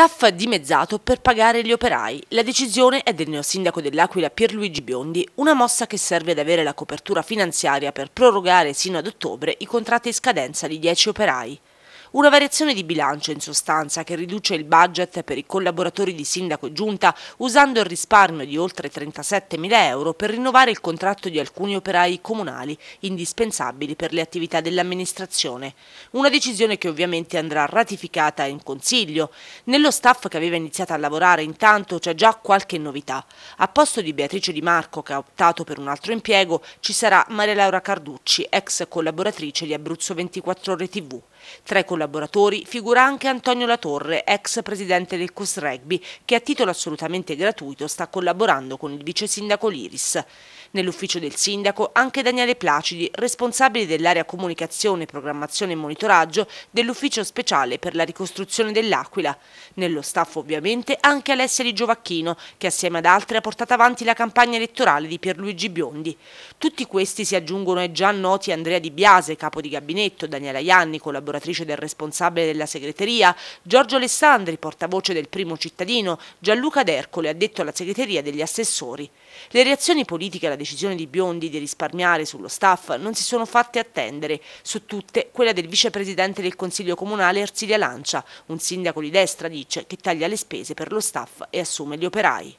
Staff dimezzato per pagare gli operai. La decisione è del neosindaco dell'Aquila Pierluigi Biondi, una mossa che serve ad avere la copertura finanziaria per prorogare sino ad ottobre i contratti in scadenza di 10 operai. Una variazione di bilancio in sostanza che riduce il budget per i collaboratori di sindaco e giunta usando il risparmio di oltre 37 mila euro per rinnovare il contratto di alcuni operai comunali indispensabili per le attività dell'amministrazione. Una decisione che ovviamente andrà ratificata in Consiglio. Nello staff che aveva iniziato a lavorare intanto c'è già qualche novità. A posto di Beatrice Di Marco che ha optato per un altro impiego ci sarà Maria Laura Carducci, ex collaboratrice di Abruzzo 24 Ore TV. Tra i collaboratori figura anche Antonio Latorre, ex presidente del Cus Rugby, che a titolo assolutamente gratuito sta collaborando con il vice sindaco Liris. Nell'ufficio del sindaco anche Daniele Placidi, responsabile dell'area comunicazione, programmazione e monitoraggio dell'ufficio speciale per la ricostruzione dell'Aquila. Nello staff ovviamente anche Alessia Di Giovacchino, che assieme ad altri ha portato avanti la campagna elettorale di Pierluigi Biondi. Tutti questi si aggiungono ai già noti Andrea Di Biase, capo di gabinetto, Daniela Ianni, collaboratrice del responsabile della segreteria, Giorgio Alessandri, portavoce del primo cittadino, Gianluca D'Ercole, ha detto alla segreteria degli assessori. Le reazioni politiche alla decisione di Biondi di risparmiare sullo staff non si sono fatte attendere, su tutte quella del vicepresidente del Consiglio Comunale Ersilia Lancia, un sindaco di destra dice che taglia le spese per lo staff e assume gli operai.